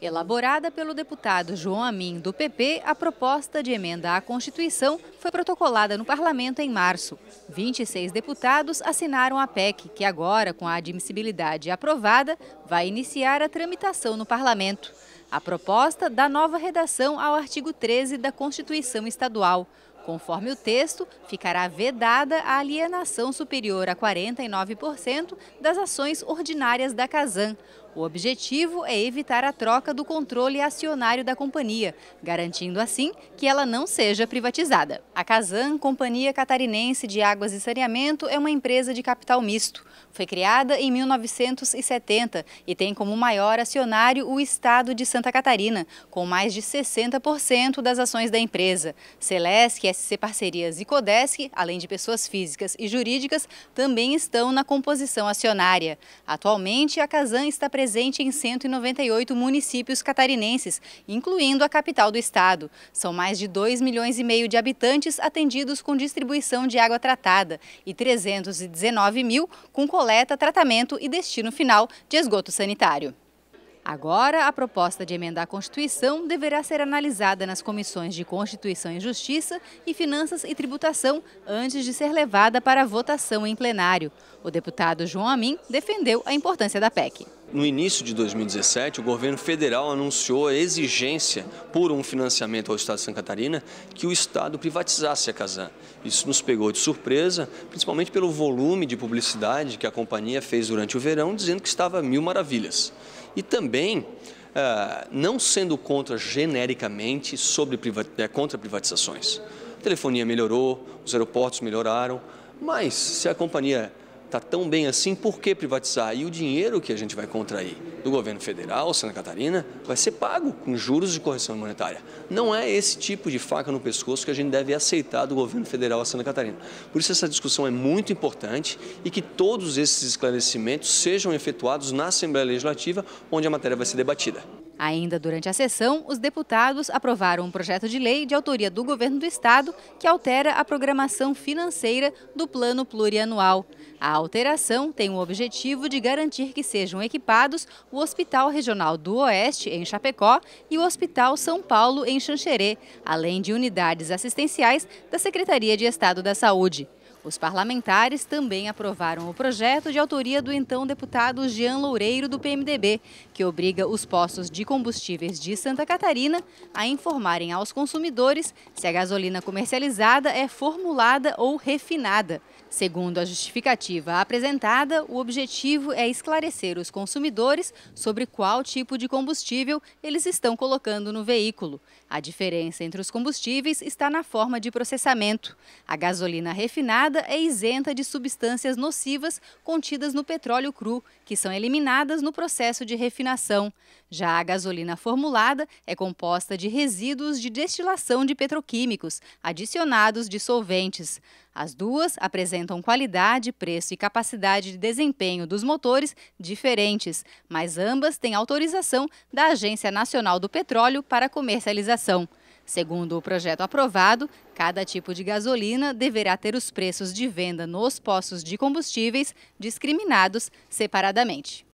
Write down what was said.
Elaborada pelo deputado João Amin, do PP, a proposta de emenda à Constituição foi protocolada no parlamento em março. 26 deputados assinaram a PEC, que agora, com a admissibilidade aprovada, vai iniciar a tramitação no parlamento. A proposta dá nova redação ao artigo 13 da Constituição Estadual. Conforme o texto, ficará vedada a alienação superior a 49% das ações ordinárias da Casan. O objetivo é evitar a troca do controle acionário da companhia, garantindo assim que ela não seja privatizada. A Casan, Companhia Catarinense de Águas e Saneamento, é uma empresa de capital misto. Foi criada em 1970 e tem como maior acionário o Estado de Santa Catarina, com mais de 60% das ações da empresa. Celesc, SC Parcerias e Codesc, além de pessoas físicas e jurídicas, também estão na composição acionária. Atualmente, a Casan está presente presente em 198 municípios catarinenses, incluindo a capital do estado. São mais de 2 milhões e meio de habitantes atendidos com distribuição de água tratada e 319 mil com coleta, tratamento e destino final de esgoto sanitário. Agora, a proposta de emendar a Constituição deverá ser analisada nas comissões de Constituição e Justiça e Finanças e Tributação antes de ser levada para votação em plenário. O deputado João Amin defendeu a importância da PEC. No início de 2017, o governo federal anunciou a exigência por um financiamento ao Estado de Santa Catarina que o Estado privatizasse a Casan. Isso nos pegou de surpresa, principalmente pelo volume de publicidade que a companhia fez durante o verão, dizendo que estava mil maravilhas. E também eh, não sendo contra genericamente sobre eh, contra privatizações. A telefonia melhorou, os aeroportos melhoraram, mas se a companhia está tão bem assim, por que privatizar? E o dinheiro que a gente vai contrair do governo federal, Santa Catarina, vai ser pago com juros de correção monetária. Não é esse tipo de faca no pescoço que a gente deve aceitar do governo federal a Santa Catarina. Por isso, essa discussão é muito importante e que todos esses esclarecimentos sejam efetuados na Assembleia Legislativa, onde a matéria vai ser debatida. Ainda durante a sessão, os deputados aprovaram um projeto de lei de autoria do Governo do Estado que altera a programação financeira do Plano Plurianual. A alteração tem o objetivo de garantir que sejam equipados o Hospital Regional do Oeste, em Chapecó, e o Hospital São Paulo, em Xanxerê, além de unidades assistenciais da Secretaria de Estado da Saúde. Os parlamentares também aprovaram o projeto de autoria do então deputado Jean Loureiro, do PMDB, que obriga os postos de combustíveis de Santa Catarina a informarem aos consumidores se a gasolina comercializada é formulada ou refinada. Segundo a justificativa apresentada, o objetivo é esclarecer os consumidores sobre qual tipo de combustível eles estão colocando no veículo. A diferença entre os combustíveis está na forma de processamento. A gasolina refinada é isenta de substâncias nocivas contidas no petróleo cru, que são eliminadas no processo de refinação. Já a gasolina formulada é composta de resíduos de destilação de petroquímicos, adicionados de solventes. As duas apresentam qualidade, preço e capacidade de desempenho dos motores diferentes, mas ambas têm autorização da Agência Nacional do Petróleo para comercialização. Segundo o projeto aprovado, cada tipo de gasolina deverá ter os preços de venda nos postos de combustíveis discriminados separadamente.